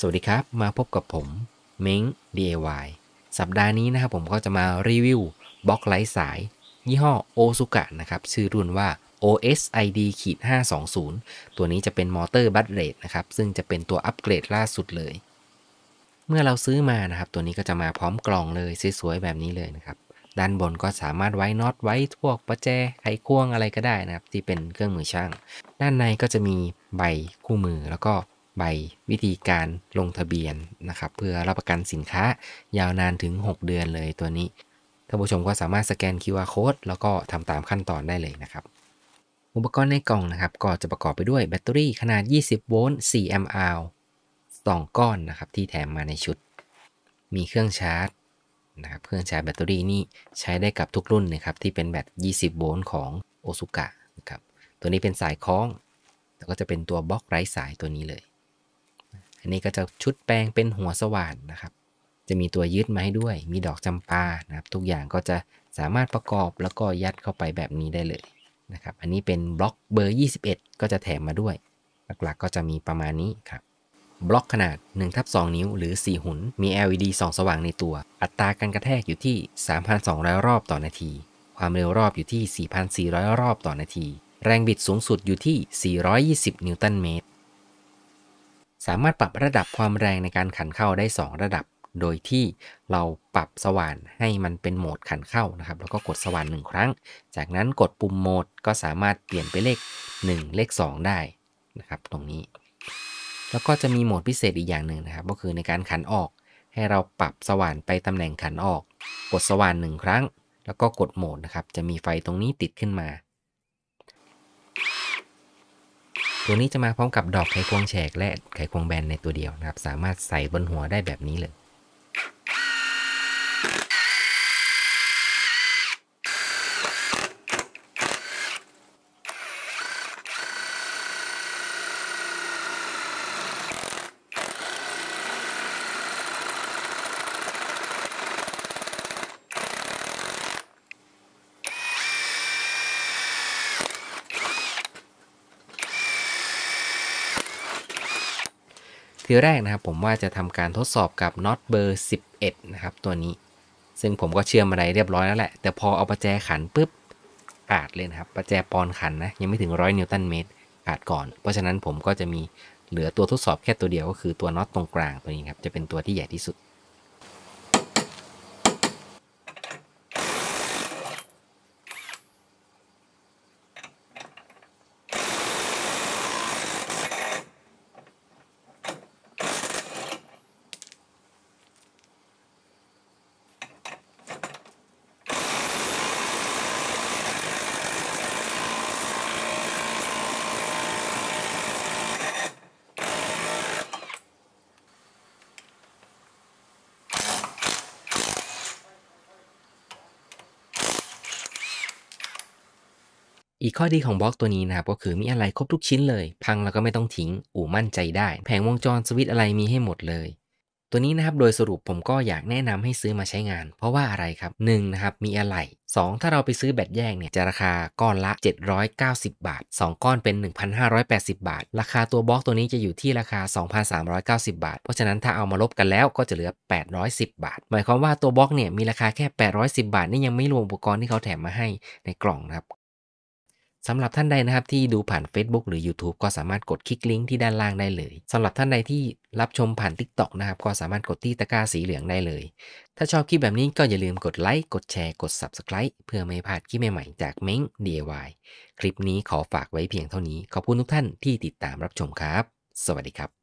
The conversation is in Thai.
สวัสดีครับ มาพบกับผมเม้ง DIY สัปดาห์นี้นะครับผมก็จะมารีวิวบล็อกไร้สายยี่ห้อโอซุกะนะครับ ชื่อรุ่นว่า OSID 520ตัวนี้จะเป็นมอเตอร์บัตเรทนะครับ ซึ่งจะเป็นตัวอัปเกรดล่าสุดเลย เมื่อเราซื้อมานะครับ ตัวนี้ก็จะมาพร้อมกล่องเลย สวยๆ แบบนี้เลยนะครับ ด้านบนก็สามารถไว้น็อตไว้พวกประแจไขควงอะไรก็ได้นะครับที่เป็นเครื่องมือช่าง ด้านในก็จะมีใบคู่มือแล้วก็ใบวิธีการลงทะเบียนนะครับ เพื่อรับประกันสินค้ายาวนานถึง 6 เดือนเลยตัวนี้ท่านผู้ชมก็สามารถสแกน QR code แล้วก็ทำตามขั้นตอนได้เลยนะครับอุปกรณ์ในกล่องนะครับ ก็จะประกอบไปด้วยแบตเตอรี่ขนาด20โวลต์4แอมป์อาอ2ก้อนนะครับที่แถมมาในชุด มีเครื่องชาร์จนะครับเครื่องชาร์จแบตเตอรี่นี่ใช้ได้กับทุกรุ่นนะครับที่เป็นแบต20โวลต์ของโอซุกะนะครับตัวนี้เป็นสายคล้องแล้วก็จะเป็นตัวบล็อกไร้สายตัวนี้เลยนนี้ก็จะชุดแปลงเป็นหัวสว่านนะครับ จะมีตัวยึดมาให้ด้วย มีดอกจำปา นะครับ ทุกอย่างก็จะสามารถประกอบแล้วก็ยัดเข้าไปแบบนี้ได้เลยนะครับอันนี้เป็นบล็อกเบอร์ 21 ก็จะแถมมาด้วย หลักๆก็จะมีประมาณนี้ครับ บล็อกขนาด1ทับ2 นิ้วหรือ 4 หุน มี LED ส่องสว่างในตัว อัตราการกระแทกอยู่ที่ 3,200 รอบต่อนาที ความเร็วรอบอยู่ที่ 4,400 รอบต่อนาที แรงบิดสูงสุดอยู่ที่ 420 นิวตันเมตรสามารถปรับระดับความแรงในการขันเข้าได้ 2 ระดับ โดยที่เราปรับสว่านให้มันเป็นโหมดขันเข้านะครับ แล้วก็กดสว่าน1ครั้ง จากนั้นกดปุ่มโหมดก็สามารถเปลี่ยนไปเลข 1 เลข 2 ได้นะครับตรงนี้ แล้วก็จะมีโหมดพิเศษอีกอย่างหนึ่งนะครับ ก็คือในการขันออก ให้เราปรับสว่านไปตำแหน่งขันออก กดสว่าน1ครั้ง แล้วก็กดโหมดนะครับ จะมีไฟตรงนี้ติดขึ้นมาตัวนี้จะมาพร้อมกับดอกไขควงแฉกและไขควงแบนในตัวเดียวนะครับสามารถใส่บนหัวได้แบบนี้เลยทีแรกนะครับผมว่าจะทำการทดสอบกับน็อตเบอร์11นะครับตัวนี้ ซึ่งผมก็เชื่อมอะไรเรียบร้อยแล้วแหละ แต่พอเอาประแจขันปุ๊บขาดเลยนะครับประแจปอนขันนะ ยังไม่ถึงร้อยนิวตันเมตรขาดก่อน เพราะฉะนั้นผมก็จะมีเหลือตัวทดสอบแค่ตัวเดียวก็คือตัวน็อตตรงกลางตัวนี้ครับจะเป็นตัวที่ใหญ่ที่สุดอีกข้อดีของบล็อกตัวนี้นะครับก็คือมีอะไรครบทุกชิ้นเลย พังแล้วก็ไม่ต้องทิ้งอู่มั่นใจได้ แผงวงจรสวิตอะไรมีให้หมดเลย ตัวนี้นะครับโดยสรุปผมก็อยากแนะนำให้ซื้อมาใช้งาน เพราะว่าอะไรครับ1นนะครับมีอะไร2ถ้าเราไปซื้อแบตแยกเนี่ยจะราคาก้อนละ 790 บาท 2 ก้อนเป็น 1580 บาท ราคาตัวบล็อกตัวนี้จะอยู่ที่ราคา 2390 บาทเพราะฉะนั้นถ้าเอามาลบกันแล้วก็จะเหลือ810บาท หมายความว่าตัวบล็อกเนี่ยมีราคาแค่810บาทนี่ยังไม่รวมอุปกรณ์ที่เขาแถมมาให้ในกล่องนะครับสำหรับท่านใดนะครับที่ดูผ่าน Facebook หรือ YouTube ก็สามารถกดคลิกลิงก์ที่ด้านล่างได้เลย สำหรับท่านใดที่รับชมผ่าน TikTok นะครับก็สามารถกดที่ตะกร้าสีเหลืองได้เลย ถ้าชอบคลิปแบบนี้ก็อย่าลืมกดไลค์กดแชร์กด Subscribe เพื่อไม่พลาดคลิปใหม่ๆจากเม้ง DIY คลิปนี้ขอฝากไว้เพียงเท่านี้ ขอบคุณทุกท่านที่ติดตามรับชมครับ สวัสดีครับ